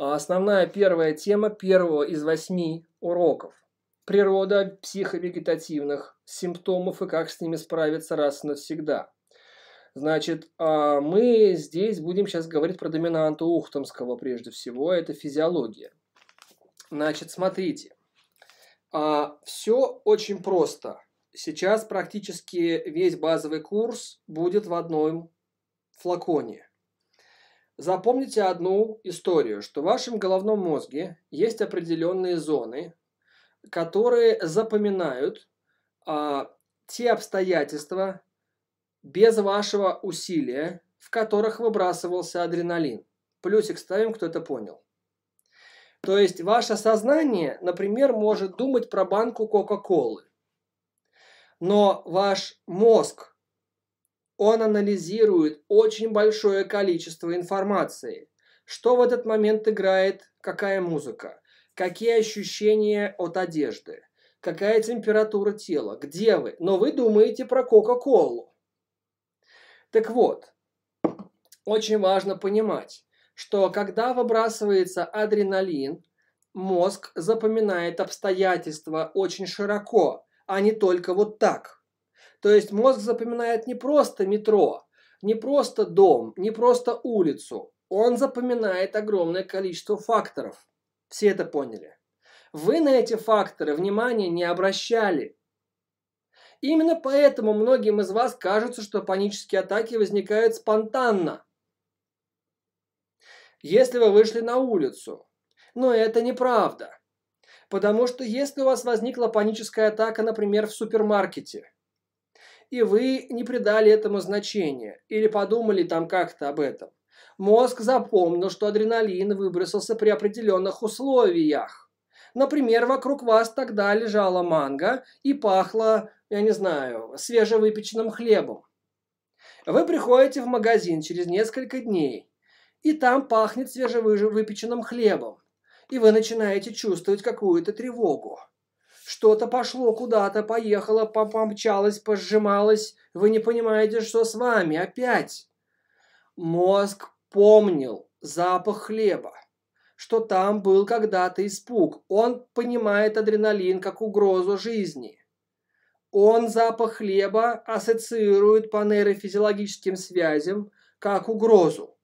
А основная первая тема первого из восьми уроков. Природа психовегетативных симптомов и как с ними справиться раз и навсегда. Значит, а, мы здесь будем сейчас говорить про доминанту Ухтомского прежде всего, это физиология. Значит, смотрите, а, все очень просто. Сейчас практически весь базовый курс будет в одном флаконе. Запомните одну историю, что в вашем головном мозге есть определенные зоны, которые запоминают а, те обстоятельства без вашего усилия, в которых выбрасывался адреналин. Плюсик ставим, кто это понял. То есть ваше сознание, например, может думать про банку Кока-Колы, но ваш мозг он анализирует очень большое количество информации. Что в этот момент играет, какая музыка, какие ощущения от одежды, какая температура тела, где вы. Но вы думаете про Кока-Колу. Так вот, очень важно понимать, что когда выбрасывается адреналин, мозг запоминает обстоятельства очень широко, а не только вот так – то есть мозг запоминает не просто метро, не просто дом, не просто улицу. Он запоминает огромное количество факторов. Все это поняли. Вы на эти факторы внимания не обращали. Именно поэтому многим из вас кажется, что панические атаки возникают спонтанно. Если вы вышли на улицу. Но это неправда. Потому что если у вас возникла паническая атака, например, в супермаркете – и вы не придали этому значения или подумали там как-то об этом. Мозг запомнил, что адреналин выбросился при определенных условиях. Например, вокруг вас тогда лежала манго и пахло, я не знаю, свежевыпеченным хлебом. Вы приходите в магазин через несколько дней, и там пахнет свежевыпеченным хлебом, и вы начинаете чувствовать какую-то тревогу. Что-то пошло куда-то, поехало, помчалось, пожималось. Вы не понимаете, что с вами опять. Мозг помнил запах хлеба, что там был когда-то испуг. Он понимает адреналин как угрозу жизни. Он запах хлеба ассоциирует по нейрофизиологическим связям как угрозу.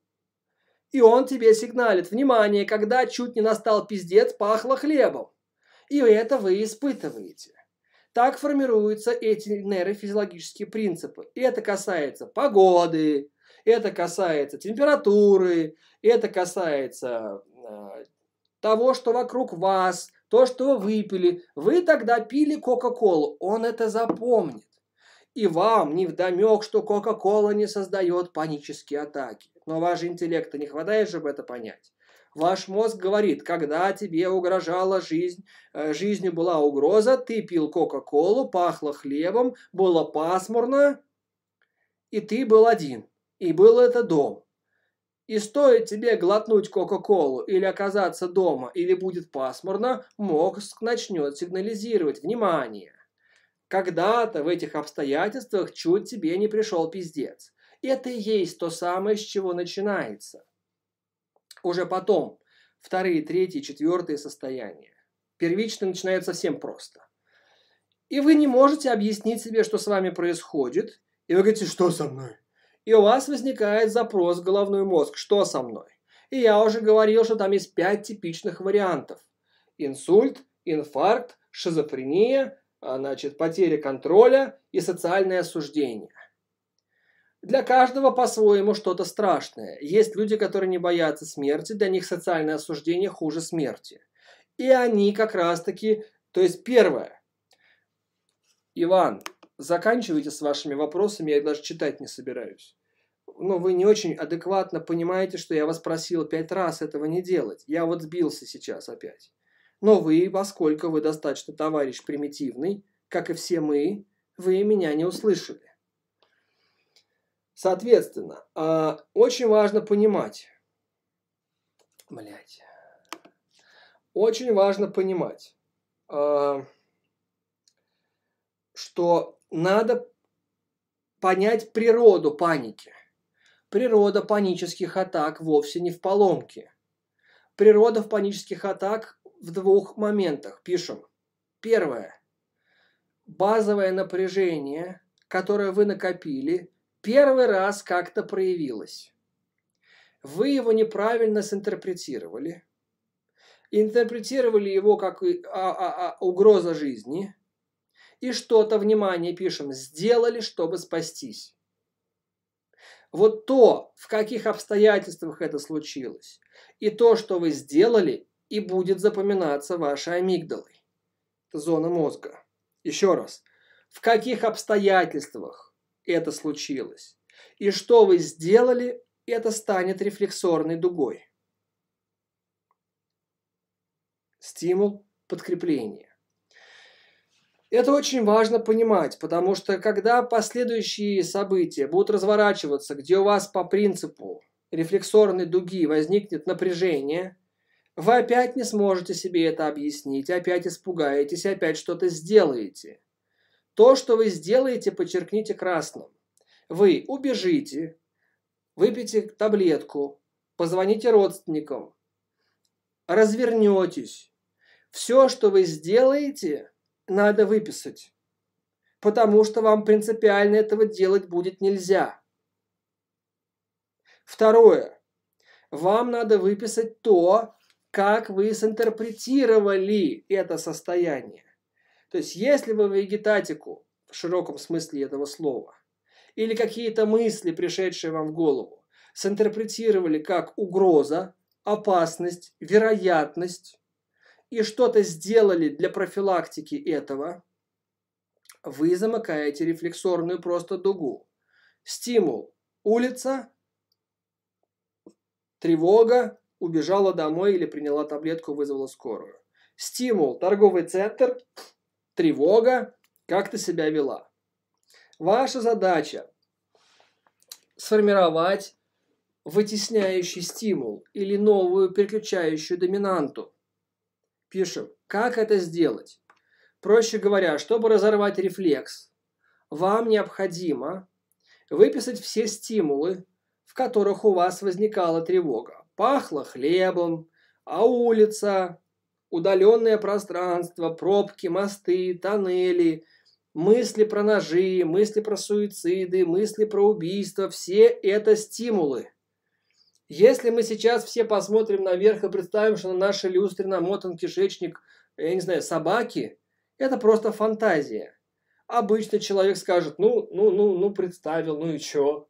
И он тебе сигналит, внимание, когда чуть не настал пиздец, пахло хлебом. И это вы испытываете. Так формируются эти нейрофизиологические принципы. И это касается погоды, это касается температуры, это касается э, того, что вокруг вас, то, что вы выпили. Вы тогда пили Кока-Колу, он это запомнит. И вам не вдомек, что Кока-Кола не создает панические атаки. Но ваш интеллекта не хватает, чтобы это понять. Ваш мозг говорит, когда тебе угрожала жизнь, э, жизнью была угроза, ты пил Кока-Колу, пахло хлебом, было пасмурно, и ты был один, и был это дом. И стоит тебе глотнуть Кока-Колу или оказаться дома, или будет пасмурно, мозг начнет сигнализировать «Внимание!». Когда-то в этих обстоятельствах чуть тебе не пришел пиздец. Это и есть то самое, с чего начинается – уже потом вторые, третьи, четвертые состояния. первичный начинает совсем просто. И вы не можете объяснить себе, что с вами происходит, и вы говорите, что со мной? И у вас возникает запрос в головной мозг, что со мной? И я уже говорил, что там есть пять типичных вариантов. Инсульт, инфаркт, шизофрения, а, значит, потеря контроля и социальное осуждение – для каждого по-своему что-то страшное. Есть люди, которые не боятся смерти, для них социальное осуждение хуже смерти. И они как раз-таки, то есть первое, Иван, заканчивайте с вашими вопросами, я их даже читать не собираюсь. Но ну, вы не очень адекватно понимаете, что я вас просил пять раз этого не делать. Я вот сбился сейчас опять. Но вы, поскольку вы достаточно товарищ примитивный, как и все мы, вы меня не услышали. Соответственно, а, очень важно понимать, блять, очень важно понимать, а, что надо понять природу паники. Природа панических атак вовсе не в поломке. Природа в панических атак в двух моментах. Пишем. Первое. Базовое напряжение, которое вы накопили, первый раз как-то проявилось. Вы его неправильно синтерпретировали, интерпретировали его как а, а, а, угроза жизни, и что-то, внимание, пишем, сделали, чтобы спастись. Вот то, в каких обстоятельствах это случилось, и то, что вы сделали, и будет запоминаться вашей амигдалой. Это зона мозга. Еще раз. В каких обстоятельствах это случилось. И что вы сделали, это станет рефлексорной дугой. Стимул подкрепления. Это очень важно понимать, потому что когда последующие события будут разворачиваться, где у вас по принципу рефлексорной дуги возникнет напряжение, вы опять не сможете себе это объяснить, опять испугаетесь, опять что-то сделаете – то, что вы сделаете, подчеркните красным. Вы убежите, выпейте таблетку, позвоните родственникам, развернетесь. Все, что вы сделаете, надо выписать, потому что вам принципиально этого делать будет нельзя. Второе. Вам надо выписать то, как вы синтерпретировали это состояние. То есть, если вы вегетатику в широком смысле этого слова, или какие-то мысли, пришедшие вам в голову, синтерпретировали как угроза, опасность, вероятность, и что-то сделали для профилактики этого, вы замыкаете рефлексорную просто дугу. Стимул – улица, тревога, убежала домой или приняла таблетку, вызвала скорую. Стимул – торговый центр, тревога, как ты себя вела. Ваша задача сформировать вытесняющий стимул или новую переключающую доминанту. Пишем, как это сделать. Проще говоря, чтобы разорвать рефлекс, вам необходимо выписать все стимулы, в которых у вас возникала тревога. Пахло хлебом, а улица, удаленное пространство, пробки, мосты, тоннели, мысли про ножи, мысли про суициды, мысли про убийство, все это стимулы. Если мы сейчас все посмотрим наверх и представим, что на нашей люстре намотан кишечник, я не знаю, собаки, это просто фантазия. Обычно человек скажет, ну, ну, ну, ну, представил, ну и чё?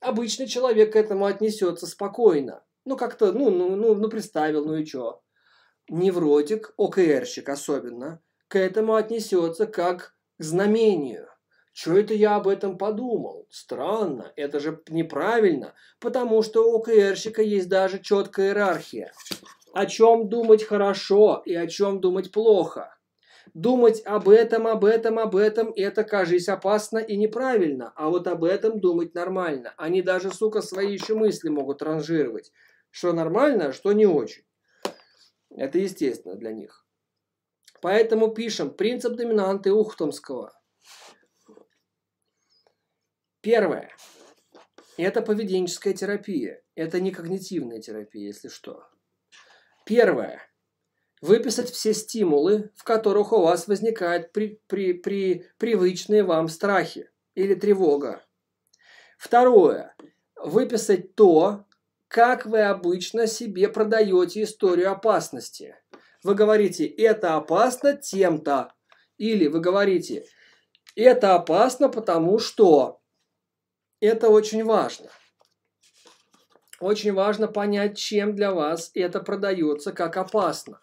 Обычный человек к этому отнесется спокойно. Ну, как-то, ну, ну, ну, ну, представил, ну и чё? невротик, ОКРщик особенно, к этому отнесется как к знамению. Что это я об этом подумал? Странно, это же неправильно, потому что у ОКРщика есть даже четкая иерархия. О чем думать хорошо и о чем думать плохо. Думать об этом, об этом, об этом – это, кажись, опасно и неправильно, а вот об этом думать нормально. Они даже, сука, свои еще мысли могут ранжировать, что нормально, а что не очень. Это естественно для них. Поэтому пишем принцип доминанты Ухтомского. Первое. Это поведенческая терапия. Это не когнитивная терапия, если что. Первое. Выписать все стимулы, в которых у вас возникают при, при, при, привычные вам страхи или тревога. Второе. Выписать то, как вы обычно себе продаете историю опасности. Вы говорите, это опасно тем-то. Или вы говорите, это опасно, потому что это очень важно. Очень важно понять, чем для вас это продается как опасно.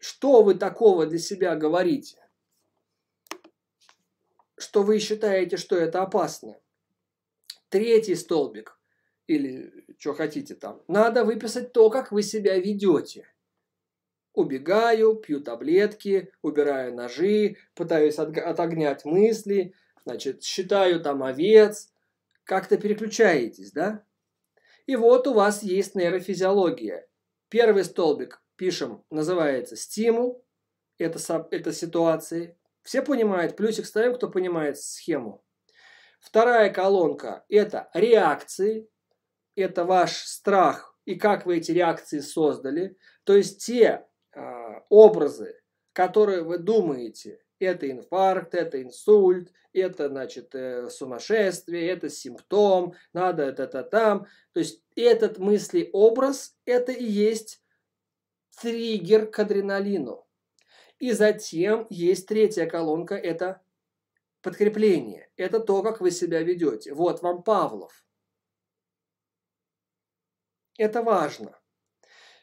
Что вы такого для себя говорите? Что вы считаете, что это опасно? Третий столбик или что хотите там. Надо выписать то, как вы себя ведете. Убегаю, пью таблетки, убираю ножи, пытаюсь от, отогнять мысли, значит, считаю там овец. Как-то переключаетесь, да? И вот у вас есть нейрофизиология. Первый столбик пишем, называется стимул. Это, это ситуации. Все понимают, плюсик ставим, кто понимает схему. Вторая колонка – это реакции, это ваш страх и как вы эти реакции создали. То есть те э, образы, которые вы думаете, это инфаркт, это инсульт, это, значит, э, сумасшествие, это симптом, надо это-то там. То есть этот мыслеобраз, это и есть триггер к адреналину. И затем есть третья колонка, это подкрепление. Это то, как вы себя ведете. Вот вам Павлов. Это важно.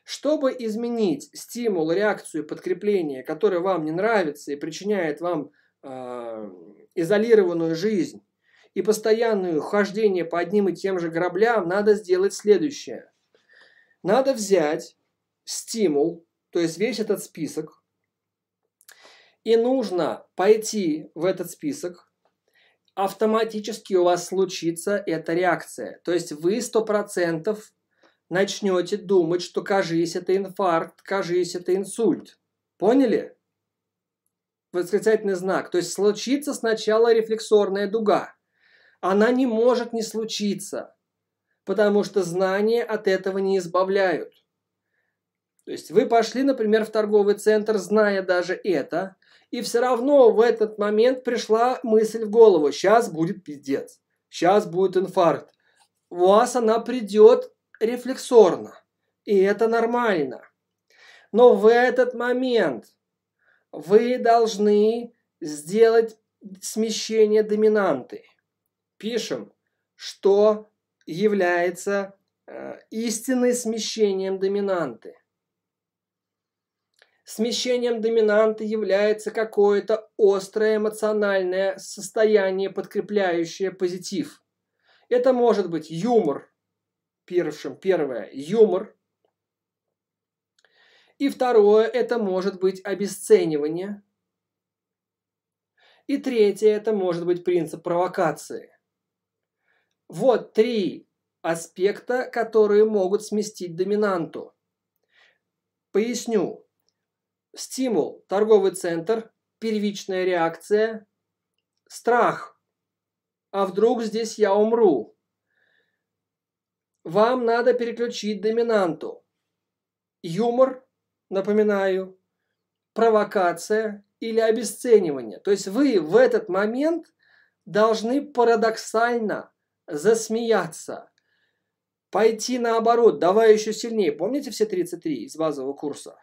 Чтобы изменить стимул, реакцию, подкрепление, которое вам не нравится и причиняет вам э, изолированную жизнь и постоянное хождение по одним и тем же граблям, надо сделать следующее. Надо взять стимул, то есть весь этот список, и нужно пойти в этот список, автоматически у вас случится эта реакция. То есть вы 100% начнете думать, что кажись это инфаркт, кажись это инсульт. Поняли? Восклицательный знак. То есть случится сначала рефлексорная дуга. Она не может не случиться, потому что знания от этого не избавляют. То есть вы пошли, например, в торговый центр, зная даже это, и все равно в этот момент пришла мысль в голову, сейчас будет пиздец, сейчас будет инфаркт. У вас она придет рефлексорно, и это нормально. Но в этот момент вы должны сделать смещение доминанты. Пишем, что является э, истинным смещением доминанты. Смещением доминанты является какое-то острое эмоциональное состояние, подкрепляющее позитив. Это может быть юмор, Первым, первое – юмор. И второе – это может быть обесценивание. И третье – это может быть принцип провокации. Вот три аспекта, которые могут сместить доминанту. Поясню. Стимул – торговый центр, первичная реакция, страх. А вдруг здесь я умру? Вам надо переключить доминанту. Юмор, напоминаю, провокация или обесценивание. То есть вы в этот момент должны парадоксально засмеяться, пойти наоборот, давай еще сильнее. Помните все 33 из базового курса?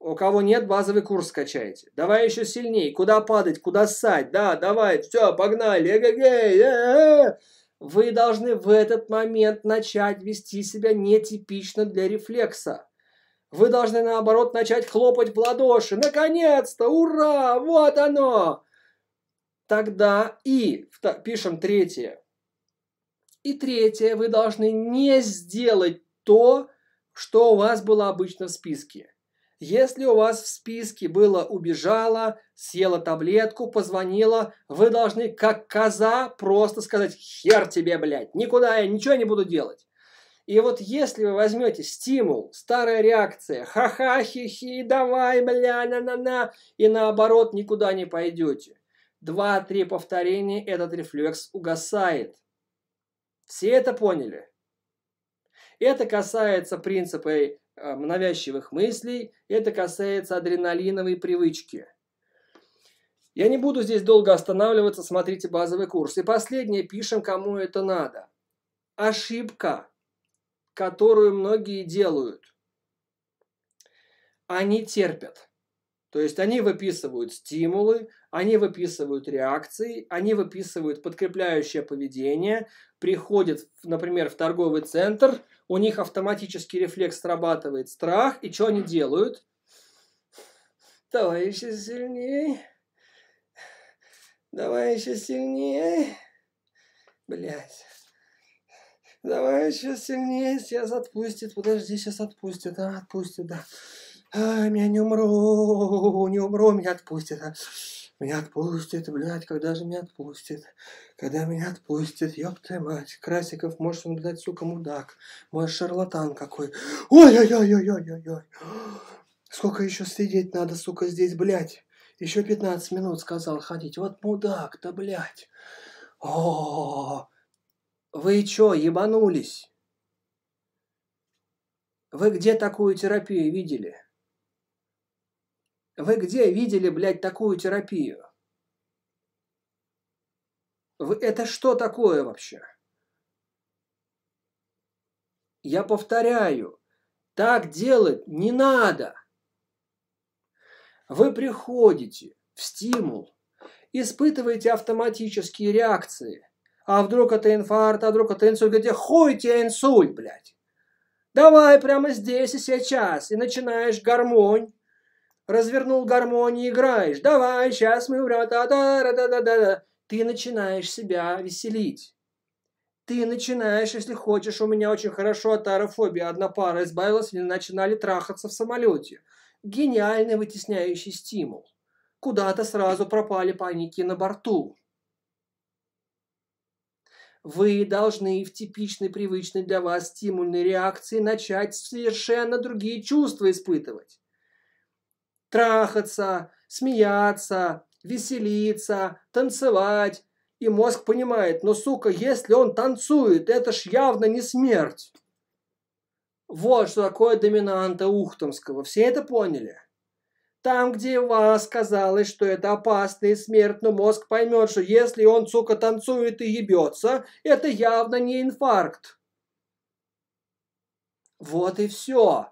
У кого нет, базовый курс скачайте. Давай еще сильнее. Куда падать, куда ссать. Да, давай, все, погнали. Э -э -э вы должны в этот момент начать вести себя нетипично для рефлекса. Вы должны, наоборот, начать хлопать в ладоши. Наконец-то! Ура! Вот оно! Тогда и, пишем третье. И третье, вы должны не сделать то, что у вас было обычно в списке. Если у вас в списке было «убежала», «съела таблетку», «позвонила», вы должны как коза просто сказать «хер тебе, блядь, никуда я ничего не буду делать». И вот если вы возьмете стимул, старая реакция, ха-ха, хи-хи, давай, бля, на-на-на, и наоборот никуда не пойдете. Два-три повторения этот рефлекс угасает. Все это поняли? Это касается принципа Э, навязчивых мыслей. Это касается адреналиновой привычки. Я не буду здесь долго останавливаться, смотрите базовый курс. И последнее, пишем, кому это надо. Ошибка, которую многие делают, они терпят. То есть они выписывают стимулы, они выписывают реакции, они выписывают подкрепляющее поведение, приходят, например, в торговый центр – у них автоматический рефлекс срабатывает страх, и что они делают? Давай еще сильнее. Давай еще сильнее. Блять. Давай еще сильнее. Сейчас отпустит. Подожди, сейчас отпустит. А, отпустит, да. А, меня не умру. Не умру, меня отпустит. А. Меня отпустит, блядь, когда же меня отпустит? Когда меня отпустит, ёб мать. Красиков, можешь наблюдать, сука, мудак. Мой шарлатан какой. Ой-ой-ой-ой-ой-ой-ой. Сколько еще сидеть надо, сука, здесь, блядь? Еще 15 минут сказал ходить. Вот мудак-то, блядь. О, -о. вы чё, ебанулись? Вы где такую терапию видели? Вы где видели, блядь, такую терапию? Вы, это что такое вообще? Я повторяю, так делать не надо. Вы приходите в стимул, испытываете автоматические реакции. А вдруг это инфаркт, а вдруг это инсульт? Где хуй тебе инсульт, блядь? Давай прямо здесь и сейчас. И начинаешь гармонь развернул гармонии, играешь. Давай, сейчас мы умрем. Та -та -та -та -та -та. Ты начинаешь себя веселить. Ты начинаешь, если хочешь, у меня очень хорошо от аэрофобии. Одна пара избавилась, они начинали трахаться в самолете. Гениальный вытесняющий стимул. Куда-то сразу пропали паники на борту. Вы должны в типичной, привычной для вас стимульной реакции начать совершенно другие чувства испытывать трахаться, смеяться, веселиться, танцевать. И мозг понимает, но, «Ну, сука, если он танцует, это ж явно не смерть. Вот что такое доминанта Ухтомского. Все это поняли? Там, где вас казалось, что это опасный смерть, но мозг поймет, что если он, сука, танцует и ебется, это явно не инфаркт. Вот и все.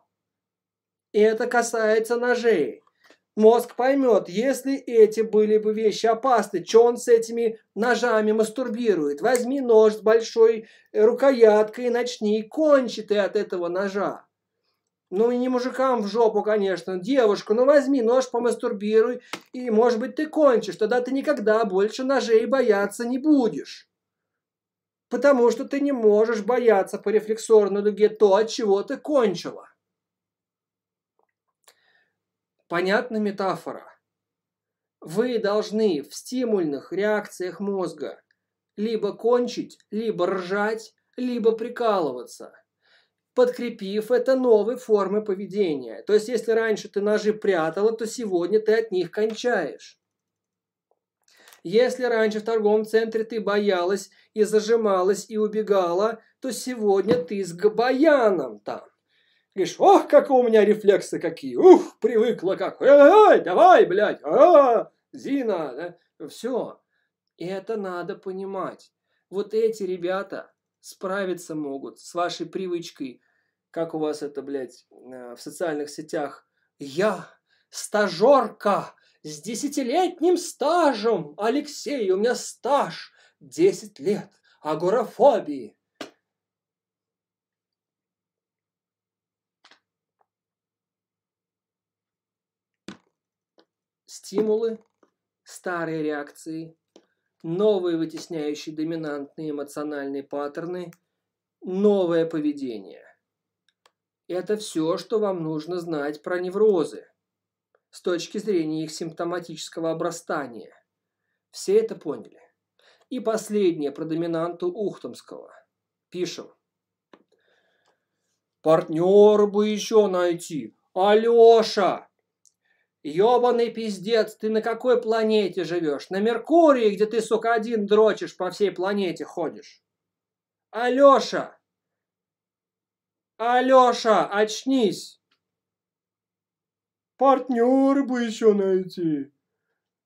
И это касается ножей. Мозг поймет, если эти были бы вещи опасны, что он с этими ножами мастурбирует. Возьми нож с большой э, рукояткой и начни, кончи ты от этого ножа. Ну, не мужикам в жопу, конечно, девушку, ну возьми нож, помастурбируй, и, может быть, ты кончишь, тогда ты никогда больше ножей бояться не будешь. Потому что ты не можешь бояться по рефлексорной дуге то, от чего ты кончила. Понятна метафора? Вы должны в стимульных реакциях мозга либо кончить, либо ржать, либо прикалываться, подкрепив это новой формы поведения. То есть, если раньше ты ножи прятала, то сегодня ты от них кончаешь. Если раньше в торговом центре ты боялась и зажималась и убегала, то сегодня ты с габаяном там. Говоришь, ох, как у меня рефлексы какие, ух, привыкла как, эй, давай, блядь, а, Зина, да? все. И это надо понимать. Вот эти ребята справиться могут с вашей привычкой, как у вас это, блядь, э, в социальных сетях. Я стажерка с десятилетним стажем, Алексей, у меня стаж 10 лет агорафобии. стимулы, старые реакции, новые вытесняющие доминантные эмоциональные паттерны, новое поведение. Это все, что вам нужно знать про неврозы с точки зрения их симптоматического обрастания. Все это поняли. И последнее про доминанту Ухтомского. Пишем. Партнер бы еще найти. Алеша! Ёбаный пиздец, ты на какой планете живешь? На Меркурии, где ты, сука, один дрочишь, по всей планете ходишь. Алёша! Алёша, очнись! Партнёры бы еще найти.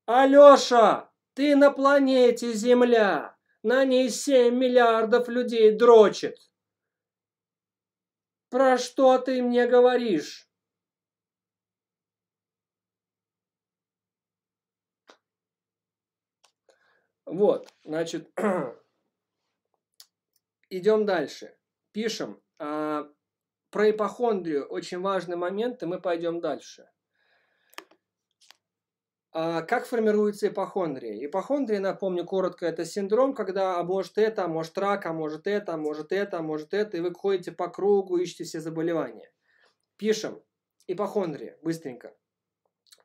Алёша, ты на планете Земля. На ней 7 миллиардов людей дрочит. Про что ты мне говоришь? Вот, значит, идем дальше. Пишем. А, про ипохондрию очень важный момент, и мы пойдем дальше. А, как формируется ипохондрия? Ипохондрия, напомню, коротко, это синдром, когда, а может это, а может рак, а может это, а может это, а может это, и вы ходите по кругу, ищете все заболевания. Пишем. Ипохондрия, быстренько.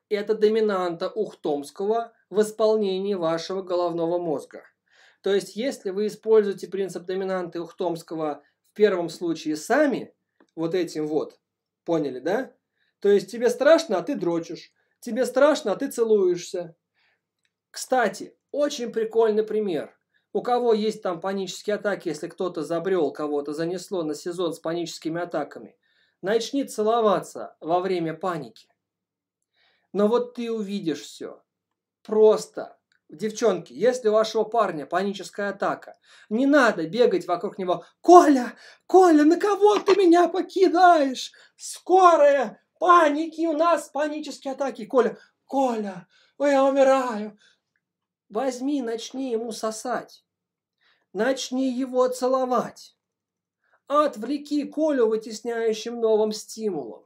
Это доминанта ухтомского в исполнении вашего головного мозга. То есть, если вы используете принцип доминанты Ухтомского в первом случае сами, вот этим вот, поняли, да? То есть, тебе страшно, а ты дрочишь. Тебе страшно, а ты целуешься. Кстати, очень прикольный пример. У кого есть там панические атаки, если кто-то забрел, кого-то занесло на сезон с паническими атаками, начни целоваться во время паники. Но вот ты увидишь все просто. Девчонки, если у вашего парня паническая атака, не надо бегать вокруг него. Коля, Коля, на кого ты меня покидаешь? Скорая, паники, у нас панические атаки. Коля, Коля, я умираю. Возьми, начни ему сосать. Начни его целовать. Отвлеки Колю вытесняющим новым стимулом.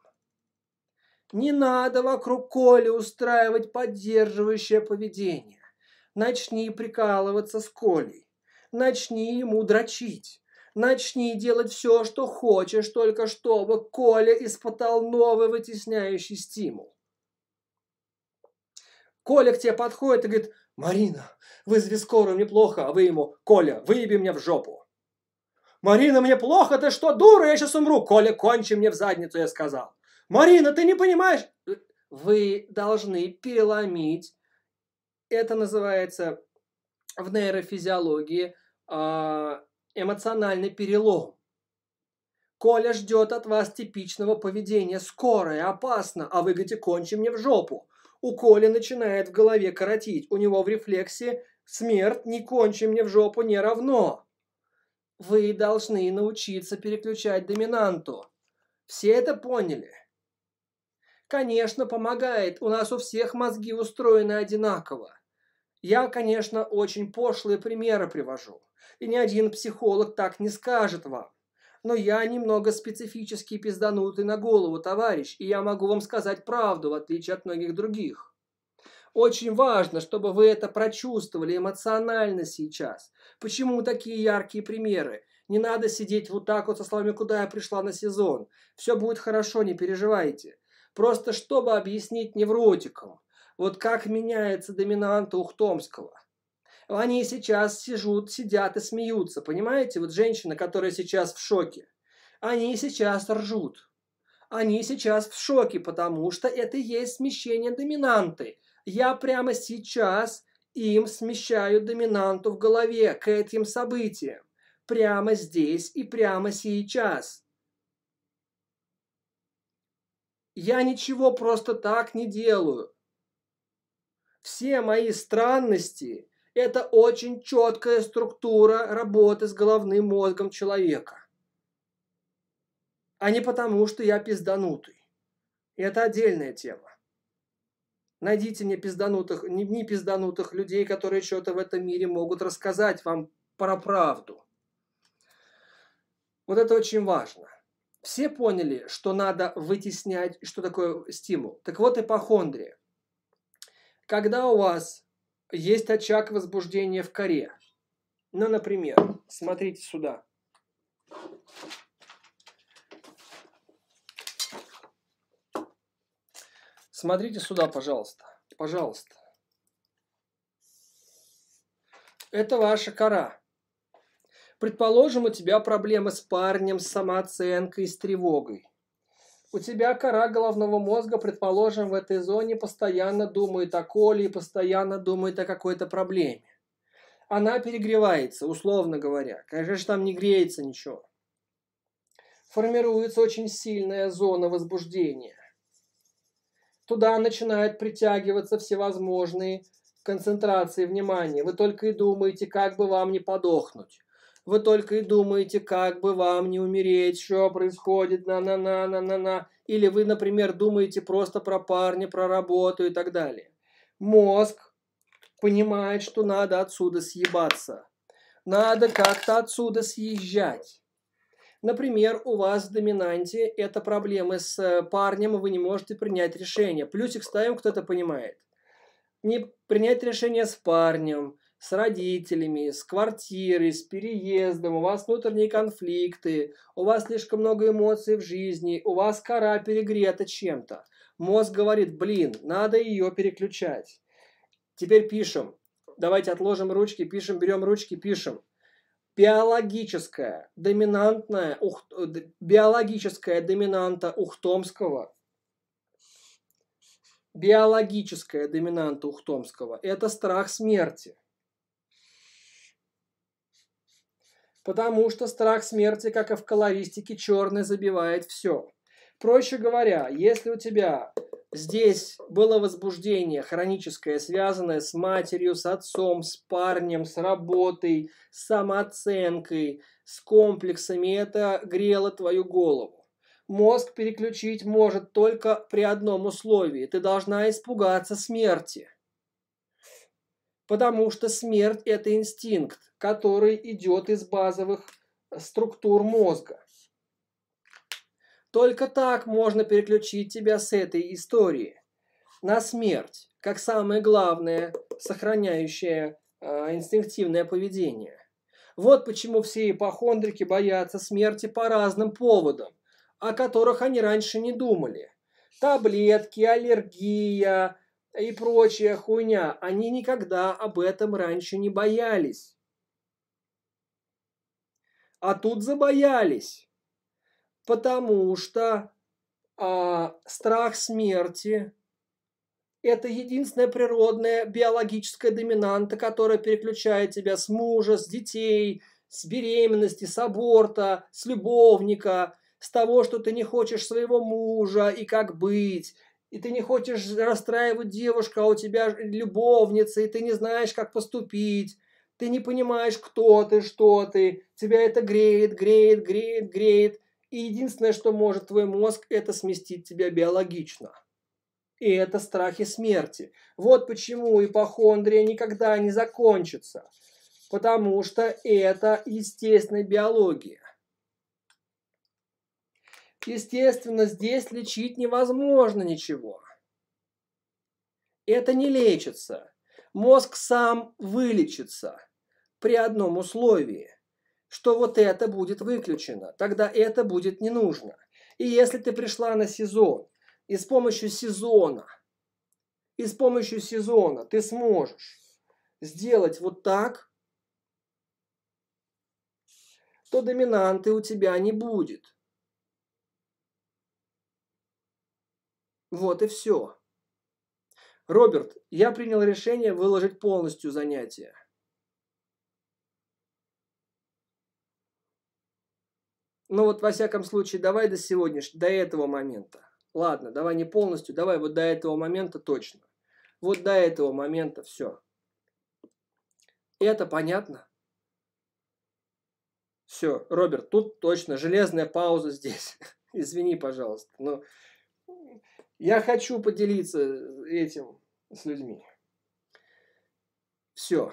Не надо вокруг Коли устраивать поддерживающее поведение. Начни прикалываться с Колей. Начни ему дрочить. Начни делать все, что хочешь, только чтобы Коля испытал новый вытесняющий стимул. Коля к тебе подходит и говорит, «Марина, вызови скорую, мне плохо», а вы ему, «Коля, выеби меня в жопу». «Марина, мне плохо, ты что, дура, я сейчас умру». «Коля, кончи мне в задницу», я сказал. Марина, ты не понимаешь? Вы должны переломить. Это называется в нейрофизиологии а, эмоциональный перелом. Коля ждет от вас типичного поведения. Скоро и опасно, а вы говорите, кончи мне в жопу. У Коли начинает в голове коротить. У него в рефлексе смерть не кончи мне в жопу не равно. Вы должны научиться переключать доминанту. Все это поняли? Конечно, помогает. У нас у всех мозги устроены одинаково. Я, конечно, очень пошлые примеры привожу. И ни один психолог так не скажет вам. Но я немного специфически пизданутый на голову, товарищ, и я могу вам сказать правду, в отличие от многих других. Очень важно, чтобы вы это прочувствовали эмоционально сейчас. Почему такие яркие примеры? Не надо сидеть вот так вот со словами «Куда я пришла на сезон?» Все будет хорошо, не переживайте. Просто чтобы объяснить невротикам, вот как меняется доминанта Ухтомского. Они сейчас сижут, сидят и смеются, понимаете? Вот женщина, которая сейчас в шоке. Они сейчас ржут. Они сейчас в шоке, потому что это и есть смещение доминанты. Я прямо сейчас им смещаю доминанту в голове к этим событиям. Прямо здесь и прямо сейчас. Я ничего просто так не делаю. Все мои странности – это очень четкая структура работы с головным мозгом человека. А не потому, что я пизданутый. Это отдельная тема. Найдите мне пизданутых, не, не пизданутых людей, которые что-то в этом мире могут рассказать вам про правду. Вот это очень важно. Все поняли, что надо вытеснять, что такое стимул. Так вот ипохондрия. Когда у вас есть очаг возбуждения в коре, ну, например, смотрите сюда. Смотрите сюда, пожалуйста. Пожалуйста. Это ваша кора. Предположим, у тебя проблемы с парнем, с самооценкой, с тревогой. У тебя кора головного мозга, предположим, в этой зоне постоянно думает о Коле и постоянно думает о какой-то проблеме. Она перегревается, условно говоря. Конечно, там не греется ничего. Формируется очень сильная зона возбуждения. Туда начинают притягиваться всевозможные концентрации внимания. Вы только и думаете, как бы вам не подохнуть. Вы только и думаете, как бы вам не умереть, что происходит, на-на-на-на-на-на. Или вы, например, думаете просто про парня, про работу и так далее. Мозг понимает, что надо отсюда съебаться. Надо как-то отсюда съезжать. Например, у вас в доминанте это проблемы с э, парнем, и вы не можете принять решение. Плюсик ставим, кто то понимает. Не принять решение с парнем – с родителями, с квартирой, с переездом, у вас внутренние конфликты, у вас слишком много эмоций в жизни, у вас кора перегрета чем-то. Мозг говорит, блин, надо ее переключать. Теперь пишем. Давайте отложим ручки, пишем, берем ручки, пишем. Биологическая доминантная, ух, биологическая доминанта Ухтомского биологическая доминанта Ухтомского – это страх смерти – потому что страх смерти, как и в колористике, черный забивает все. Проще говоря, если у тебя здесь было возбуждение хроническое, связанное с матерью, с отцом, с парнем, с работой, с самооценкой, с комплексами, это грело твою голову. Мозг переключить может только при одном условии – ты должна испугаться смерти – потому что смерть – это инстинкт, который идет из базовых э, структур мозга. Только так можно переключить тебя с этой истории на смерть, как самое главное, сохраняющее э, инстинктивное поведение. Вот почему все ипохондрики боятся смерти по разным поводам, о которых они раньше не думали. Таблетки, аллергия, и прочая хуйня. Они никогда об этом раньше не боялись. А тут забоялись, потому что а, страх смерти – это единственная природная биологическая доминанта, которая переключает тебя с мужа, с детей, с беременности, с аборта, с любовника, с того, что ты не хочешь своего мужа и как быть – и ты не хочешь расстраивать девушку, а у тебя любовница, и ты не знаешь, как поступить. Ты не понимаешь, кто ты, что ты. Тебя это греет, греет, греет, греет. И единственное, что может твой мозг, это сместить тебя биологично. И это страхи смерти. Вот почему ипохондрия никогда не закончится. Потому что это естественная биология. Естественно, здесь лечить невозможно ничего. Это не лечится. Мозг сам вылечится при одном условии, что вот это будет выключено, тогда это будет не нужно. И если ты пришла на сезон, и с помощью сезона, и с помощью сезона ты сможешь сделать вот так, то доминанты у тебя не будет. Вот и все. Роберт, я принял решение выложить полностью занятие. Ну вот, во всяком случае, давай до сегодняшнего, до этого момента. Ладно, давай не полностью, давай вот до этого момента точно. Вот до этого момента все. Это понятно? Все, Роберт, тут точно железная пауза здесь. Извини, пожалуйста, но я хочу поделиться этим с людьми. Все.